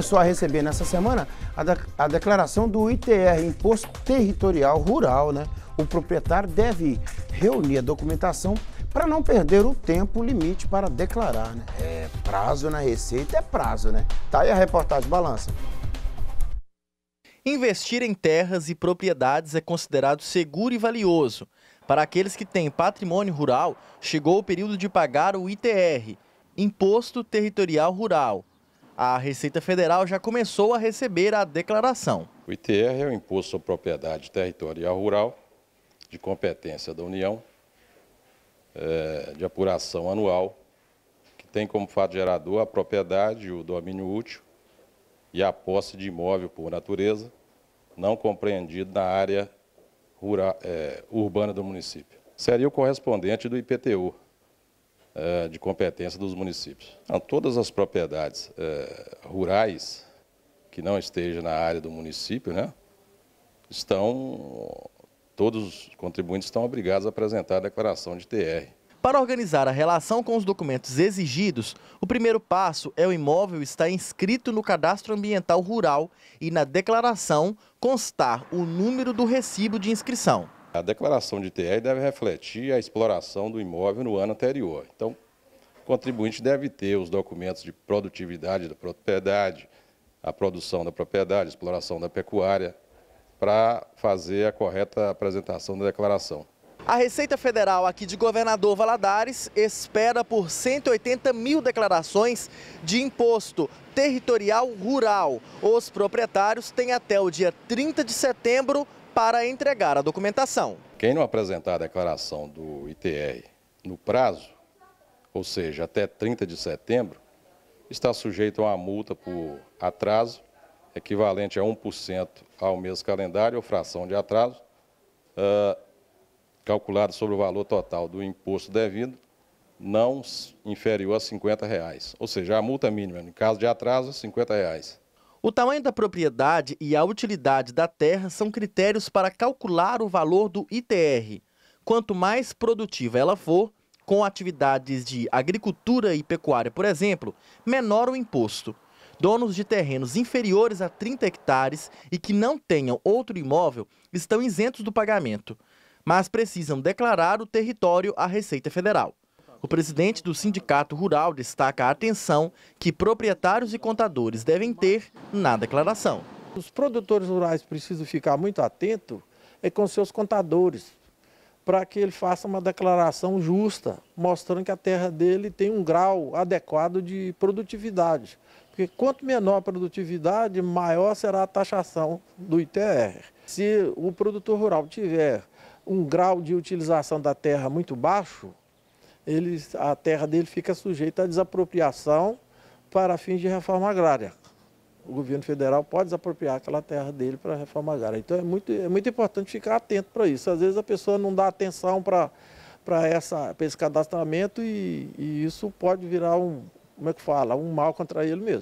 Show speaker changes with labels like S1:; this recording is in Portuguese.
S1: Começou a receber nessa semana a, de, a, declaração do ITR, Imposto Territorial Rural, né? O proprietário deve reunir a documentação para não perder o tempo limite para declarar, né? É prazo na né? Receita, é prazo, né? Tá aí a reportagem
S2: Balança. Investir em terras e propriedades é considerado seguro e valioso. Para aqueles que têm patrimônio rural, chegou o período de pagar o ITR, Imposto Territorial Rural a Receita Federal já começou a receber a declaração.
S3: O ITR é o Imposto sobre Propriedade Territorial Rural, de competência da União, é, de apuração anual, que tem como fato gerador a propriedade, o domínio útil e a posse de imóvel por natureza, não compreendido na área rural, é, urbana do município. Seria o correspondente do IPTU, é, de competência dos municípios. Então, todas as propriedades é, rurais que não estejam na área do município, né, estão, todos os contribuintes estão obrigados a apresentar a declaração de TR. Para organizar a
S2: relação com os documentos exigidos, o primeiro passo é o imóvel estar inscrito no cadastro ambiental rural e na declaração constar o número do recibo de inscrição.
S3: A declaração de TR deve refletir a exploração do imóvel no ano anterior. Então, o contribuinte deve ter os documentos de produtividade da propriedade, a produção da propriedade, a exploração da pecuária, para fazer a correta apresentação da declaração.
S2: A Receita Federal aqui de Governador Valadares espera por 180 mil declarações de imposto territorial rural. Os proprietários têm até o dia 30 de setembro para entregar a documentação.
S3: Quem não apresentar a declaração do ITR no prazo, ou seja, até 30 de setembro, está sujeito a uma multa por atraso equivalente a 1% ao mês calendário ou fração de atraso, uh, calculado sobre o valor total do imposto devido, não inferior a R$ 50. Reais. Ou seja, a multa mínima, no caso de atraso, R$ 50. Reais. O tamanho da propriedade e a utilidade da terra são critérios para calcular
S2: o valor do ITR. Quanto mais produtiva ela for, com atividades de agricultura e pecuária, por exemplo, menor o imposto. Donos de terrenos inferiores a 30 hectares e que não tenham outro imóvel estão isentos do pagamento, mas precisam declarar o território à Receita Federal. O presidente do Sindicato Rural destaca a atenção que proprietários e contadores devem ter
S1: na declaração. Os produtores rurais precisam ficar muito atentos é, com seus contadores, para que ele faça uma declaração justa, mostrando que a terra dele tem um grau adequado de produtividade. Porque quanto menor a produtividade, maior será a taxação do ITR. Se o produtor rural tiver um grau de utilização da terra muito baixo, ele, a terra dele fica sujeita à desapropriação para fins de reforma agrária. O governo federal pode desapropriar aquela terra dele para reforma agrária. Então é muito, é muito importante ficar atento para isso. Às vezes a pessoa não dá atenção para para esse cadastramento e, e isso pode virar um, como é que fala, um mal contra ele mesmo.